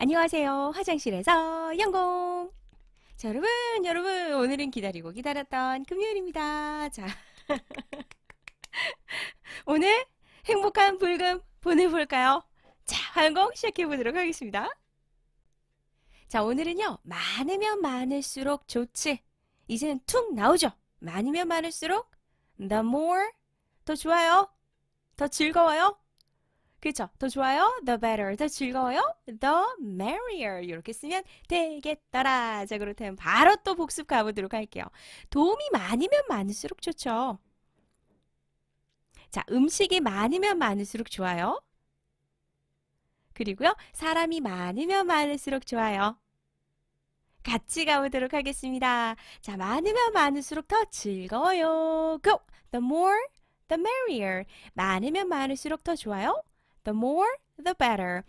안녕하세요. 화장실에서 영공! 자, 여러분, 여러분, 오늘은 기다리고 기다렸던 금요일입니다. 자, 오늘 행복한 불금 보내볼까요? 자, 영공 시작해보도록 하겠습니다. 자, 오늘은요, 많으면 많을수록 좋지. 이제는 툭 나오죠. 많으면 많을수록 the more 더 좋아요. 더 즐거워요. 그쵸더 좋아요? The better. 더 즐거워요? The merrier. 이렇게 쓰면 되겠더라. 자, 그렇다면 바로 또 복습 가보도록 할게요. 도움이 많으면 많을수록 좋죠. 자, 음식이 많으면 많을수록 좋아요. 그리고요, 사람이 많으면 많을수록 좋아요. 같이 가보도록 하겠습니다. 자, 많으면 많을수록 더 즐거워요. Go! The more, the merrier. 많으면 많을수록 더 좋아요. The more, the better.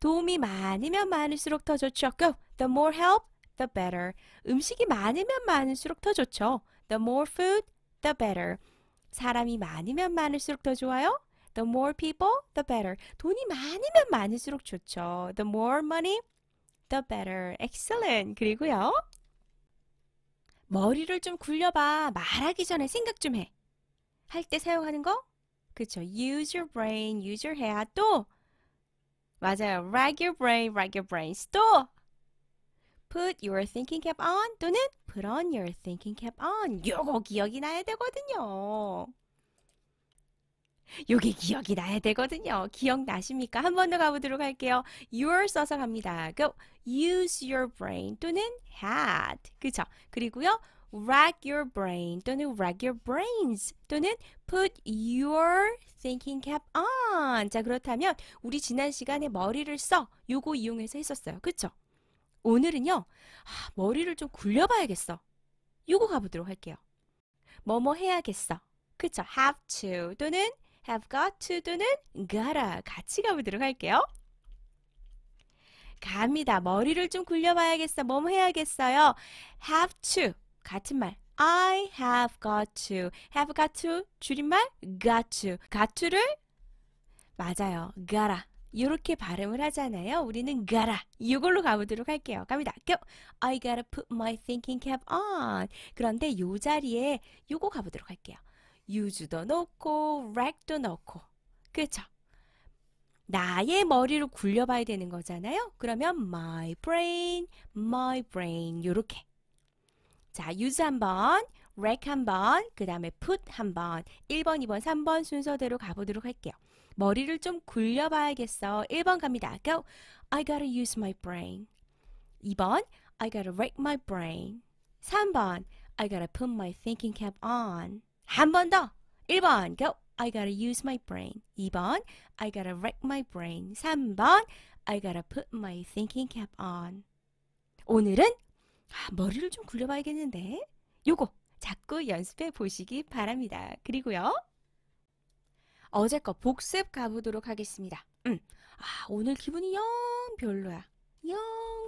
도움이 많으면 많을수록 더 좋죠. Go. The more help, the better. 음식이 많으면 많을수록 더 좋죠. The more food, the better. 사람이 많으면 많을수록 더 좋아요. The more people, the better. 돈이 많으면 많을수록 좋죠. The more money, the better. Excellent. 그리고요. 머리를 좀 굴려봐. 말하기 전에 생각 좀 해. 할 때 사용하는 거 그쵸. Use your brain, use your head. 또 맞아요. Rack your brain, rack your brains. 또 put your thinking cap on 또는 put on your thinking cap on. 요거 기억이 나야 되거든요. 요게 기억이 나야 되거든요. 기억나십니까? 한 번 더 가보도록 할게요. your 써서 갑니다. go use your brain 또는 had. 그쵸? 그리고요. rack your brain 또는 rack your brains 또는 put your thinking cap on. 자, 그렇다면 우리 지난 시간에 머리를 써 요거 이용해서 했었어요. 그쵸? 오늘은요. 아, 머리를 좀 굴려봐야겠어. 요거 가보도록 할게요. 뭐뭐 해야겠어. 그쵸? have to 또는 have got to 또는 gotta 같이 가보도록 할게요. 갑니다. 머리를 좀 굴려봐야겠어. 뭐뭐 해야겠어요. have to 같은 말. I have got to. have got to 줄임말 got to. got to를 맞아요. 가라. 이렇게 발음을 하잖아요. 우리는 가라. 이걸로 가보도록 할게요. 갑니다. go. I gotta put my thinking cap on. 그런데 요 자리에 요거 가보도록 할게요. 유주도 넣고 렉도 넣고 그렇죠? 나의 머리로 굴려봐야 되는 거잖아요. 그러면 my brain, my brain 요렇게 자, use 한번, rack 한번, 그 다음에 put 한번, 1번, 2번, 3번 순서대로 가보도록 할게요. 머리를 좀 굴려봐야겠어. 1번 갑니다. Go. I gotta use my brain. 2번. I gotta rack my brain. 3번. I gotta put my thinking cap on. 한 번 더. 1번. Go. I gotta use my brain. 2번. I gotta rack my brain. 3번. I gotta put my thinking cap on. 오늘은 아, 머리를 좀 굴려봐야겠는데. 요거 자꾸 연습해 보시기 바랍니다. 그리고요. 어제 거 복습 가보도록 하겠습니다. 음. 아, 오늘 기분이 영 별로야. 영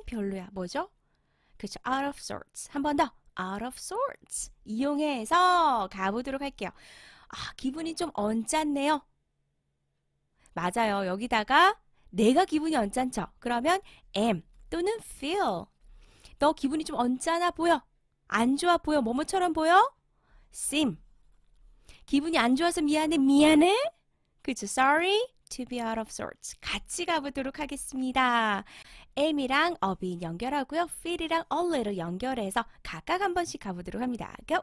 별로야. 뭐죠? 그쵸죠 out of sorts. 한 번 더. out of sorts. 이용해서 가보도록 할게요. 아, 기분이 좀 언짢네요. 맞아요. 여기다가 내가 기분이 언짢죠. 그러면 am 또는 feel 너 기분이 좀 언짢아 보여. 안 좋아 보여. 뭐뭐처럼 보여? seem. 기분이 안 좋아서 미안해. 미안해? 그쵸? sorry to be out of sorts. 같이 가보도록 하겠습니다. am이랑 업인 연결하고요. feel이랑 a l l 로 연결해서 각각 한 번씩 가보도록 합니다. go.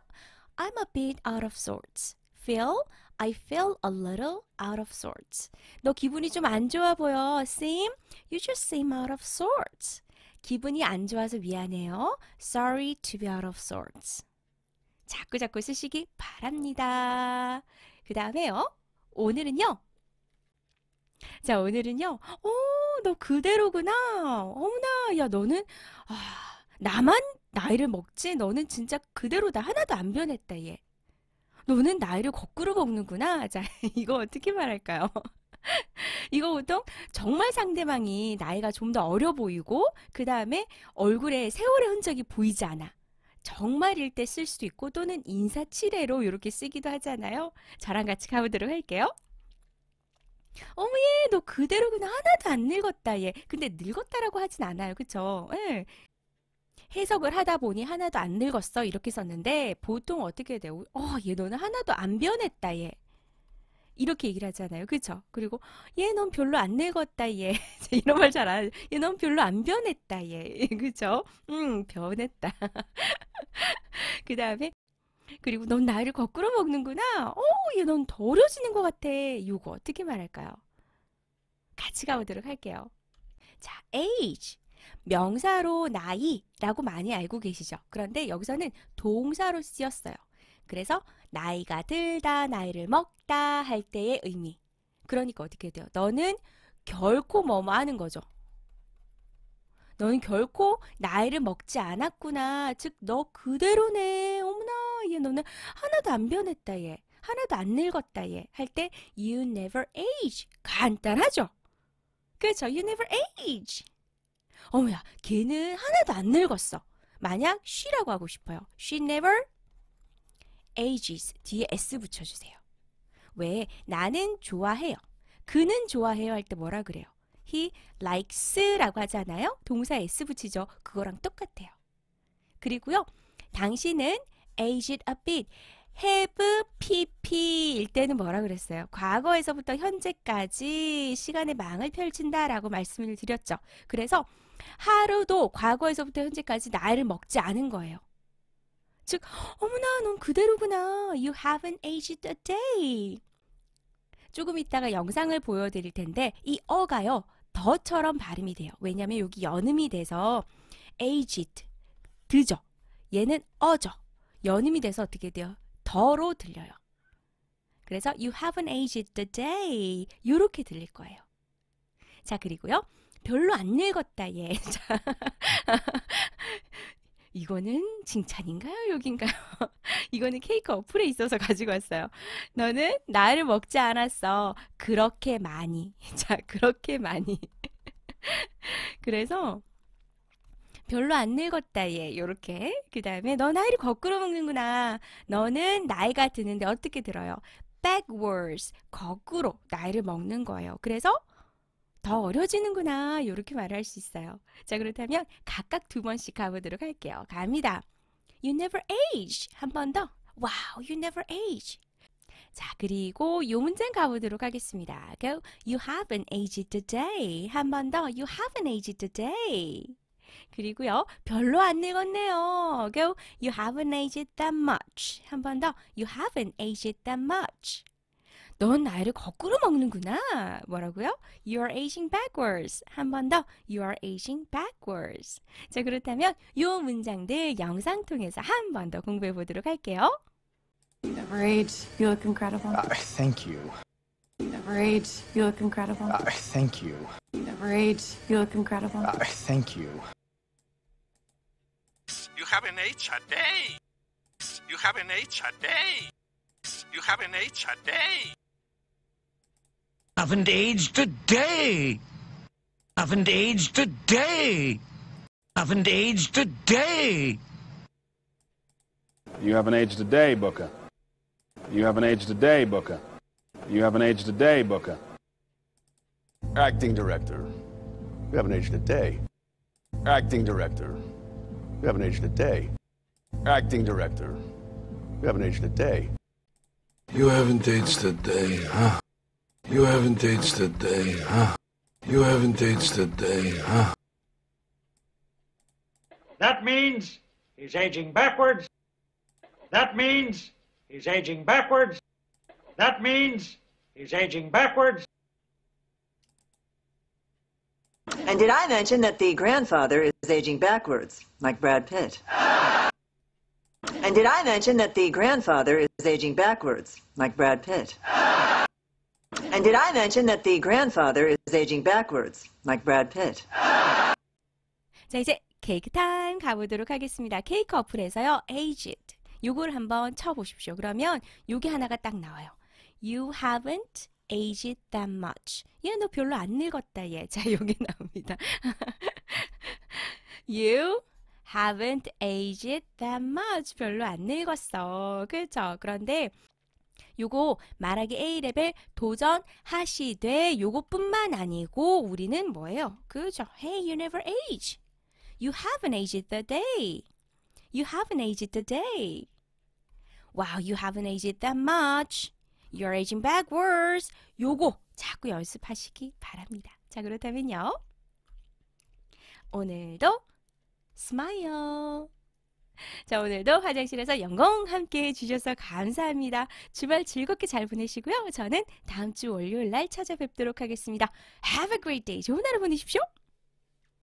I'm a bit out of sorts. feel I feel a little out of sorts. 너 기분이 좀 안 좋아 보여. seem you just seem out of sorts. 기분이 안 좋아서 미안해요. Sorry to be out of sorts. 자꾸 자꾸 쓰시기 바랍니다. 그 다음에요. 오늘은요. 자, 오늘은요. 어, 너 그대로구나. 어머나, 야, 너는, 아, 나만 나이를 먹지. 너는 진짜 그대로다. 하나도 안 변했다, 얘. 너는 나이를 거꾸로 먹는구나. 자, 이거 어떻게 말할까요? 이거 보통 정말 상대방이 나이가 좀 더 어려 보이고 그 다음에 얼굴에 세월의 흔적이 보이지 않아. 정말일 때 쓸 수도 있고 또는 인사치레로 이렇게 쓰기도 하잖아요. 저랑 같이 가보도록 할게요. 어머 얘 너그대로 그냥 하나도 안 늙었다 얘 근데 늙었다라고 하진 않아요 그쵸 예. 해석을 하다 보니 하나도 안 늙었어 이렇게 썼는데 보통 어떻게 돼요 어얘 너는 하나도 안 변했다 얘 이렇게 얘기를 하잖아요. 그쵸 그리고 얘 넌 별로 안 늙었다 얘. 이런 말 잘 안. 얘 넌 별로 안 변했다 얘. 그쵸죠 음, 변했다. 그다음에 그리고 넌 나이를 거꾸로 먹는구나. 어, 얘넌더 어려지는 것 같아. 요거 어떻게 말할까요? 같이 가보도록 할게요. 자, age. 명사로 나이라고 많이 알고 계시죠? 그런데 여기서는 동사로 쓰였어요. 그래서 나이가 들다, 나이를 먹다 할 때의 의미. 그러니까 어떻게 돼요? 너는 결코 뭐뭐 하는 거죠. 너는 결코 나이를 먹지 않았구나. 즉, 너 그대로네. 어머나, 얘 너는 하나도 안 변했다, 얘. 하나도 안 늙었다, 얘. 할 때, you never age. 간단하죠? 그렇죠? you never age. 어머야, 걔는 하나도 안 늙었어. 만약 she라고 하고 싶어요. she never ages 뒤에 s 붙여주세요. 왜 나는 좋아해요. 그는 좋아해요 할 때 뭐라 그래요? he likes라고 하잖아요. 동사 s 붙이죠. 그거랑 똑같아요. 그리고요. 당신은 aged a bit. have pp 일 때는 뭐라 그랬어요? 과거에서부터 현재까지 시간의 망을 펼친다라고 말씀을 드렸죠. 그래서 하루도 과거에서부터 현재까지 나이를 먹지 않은 거예요. 즉, 어머나, 넌 그대로구나. You haven't aged a day. 조금 이따가 영상을 보여드릴 텐데 이 어가요 더처럼 발음이 돼요. 왜냐면 여기 연음이 돼서 aged 드죠. 얘는 어죠. 연음이 돼서 어떻게 돼요? 더로 들려요. 그래서 you haven't aged t day 이렇게 들릴 거예요. 자 그리고요 별로 안 늙었다 얘. 이거는 칭찬인가요? 욕인가요? 이거는 케이크 어플에 있어서 가지고 왔어요. 너는 나를 먹지 않았어. 그렇게 많이. 자, 그렇게 많이. 그래서 별로 안 늙었다 얘 요렇게 그 다음에 너 나이를 거꾸로 먹는구나 너는 나이가 드는데 어떻게 들어요? backwards 거꾸로 나이를 먹는 거예요 그래서 더 어려지는구나 이렇게 말을 할 수 있어요. 자 그렇다면 각각 두 번씩 가보도록 할게요. 갑니다. You never age 한 번 더. Wow, you never age. 자 그리고 요 문장 가보도록 하겠습니다. Go. You haven't aged today 한 번 더. You haven't aged today. 그리고요 별로 안 늙었네요. Go. You haven't aged that much 한 번 더. You haven't aged that much. 넌 나이를 거꾸로 먹는구나. 뭐라고요? You are aging backwards. 한 번 더. You are aging backwards. 자, 그렇다면 이 문장들 영상 통해서 한 번 더 공부해 보도록 할게요. You never age. You look incredible. Uh, thank you. You never age. You look incredible. Uh, thank you. You never age. You look incredible. Uh, thank you. You haven't aged a day. You haven't aged a day. You haven't aged a day. Haven't aged a day. Haven't aged a day. Haven't aged a day. You haven't aged a day, Booker. You haven't aged a day, Booker. You haven't aged a day, Booker. Acting director. You haven't aged a day. Acting director. You haven't aged a day. Acting director. You haven't aged a day. You haven't aged a day, huh? You haven't aged a day, huh? You haven't aged a day, huh? That means he's aging backwards. That means he's aging backwards. That means he's aging backwards. And did I mention that the grandfather is aging backwards, like Brad Pitt? and did I mention that the grandfather is aging backwards, like Brad Pitt? And did I mention that the grandfather is aging backwards, like Brad Pitt? 자 이제 케이크 타임 가보도록 하겠습니다. 케이크 어플에서요, aged 요걸 한번 쳐보십시오. 그러면 요게 하나가 딱 나와요. You haven't aged that much. 얘너 별로 안 늙었다 얘. 자 요게 나옵니다. you haven't aged that much. 별로 안 늙었어. 그렇죠? 그런데 요거 말하기 A레벨 도전 하시되 요것뿐만 아니고 우리는 뭐예요? 그죠? Hey, you never age. You haven't aged the day. You haven't aged the day. Wow, you haven't aged that much. You're aging backwards. 요거 자꾸 연습하시기 바랍니다. 자, 그렇다면요. 오늘도 스마 e 자, 오늘도 화장실에서 영공 함께 해주셔서 감사합니다. 주말 즐겁게 잘 보내시고요. 저는 다음 주 월요일 날 찾아뵙도록 하겠습니다. Have a great day. 좋은 하루 보내십시오.